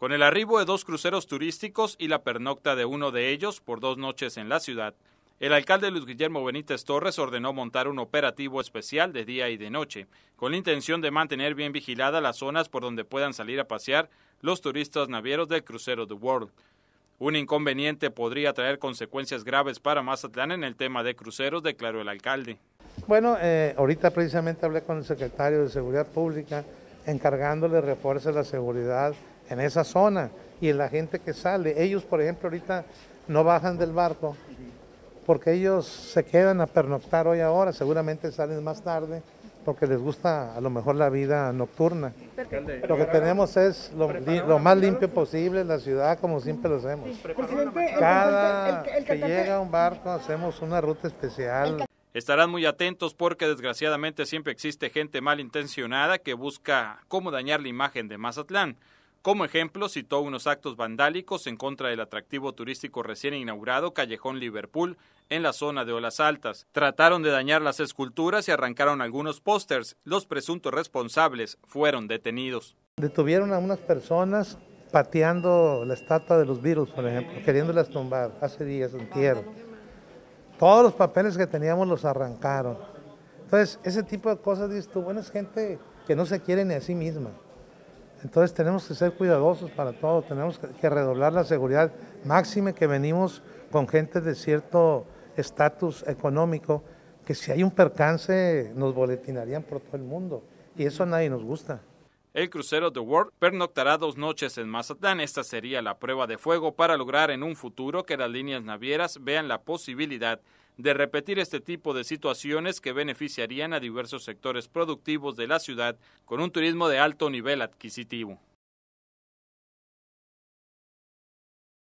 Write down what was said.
Con el arribo de dos cruceros turísticos y la pernocta de uno de ellos por dos noches en la ciudad, el alcalde Luis Guillermo Benítez Torres ordenó montar un operativo especial de día y de noche, con la intención de mantener bien vigiladas las zonas por donde puedan salir a pasear los turistas navieros del crucero The World. Un inconveniente podría traer consecuencias graves para Mazatlán en el tema de cruceros, declaró el alcalde. Bueno, eh, ahorita precisamente hablé con el secretario de Seguridad Pública encargándole refuerzo a la seguridad en esa zona y en la gente que sale. Ellos, por ejemplo, ahorita no bajan del barco porque ellos se quedan a pernoctar hoy ahora, seguramente salen más tarde porque les gusta a lo mejor la vida nocturna. Lo que tenemos es lo, más limpio posible la ciudad, como siempre lo hacemos. Cada que llega un barco hacemos una ruta especial. Estarán muy atentos porque desgraciadamente siempre existe gente malintencionada que busca cómo dañar la imagen de Mazatlán. Como ejemplo, citó unos actos vandálicos en contra del atractivo turístico recién inaugurado Callejón Liverpool en la zona de Olas Altas. Trataron de dañar las esculturas y arrancaron algunos pósters. Los presuntos responsables fueron detenidos. Detuvieron a unas personas pateando la estatua de los virus, por ejemplo, queriéndolas tumbar hace días, entierro. Todos los papeles que teníamos los arrancaron. Entonces, ese tipo de cosas dices tú, bueno, es gente que no se quiere ni a sí misma. Entonces tenemos que ser cuidadosos para todo, tenemos que redoblar la seguridad máxima que venimos con gente de cierto estatus económico, que si hay un percance nos boletinarían por todo el mundo y eso a nadie nos gusta. El crucero The World pernoctará dos noches en Mazatán. Esta sería la prueba de fuego para lograr en un futuro que las líneas navieras vean la posibilidad de repetir este tipo de situaciones que beneficiarían a diversos sectores productivos de la ciudad con un turismo de alto nivel adquisitivo.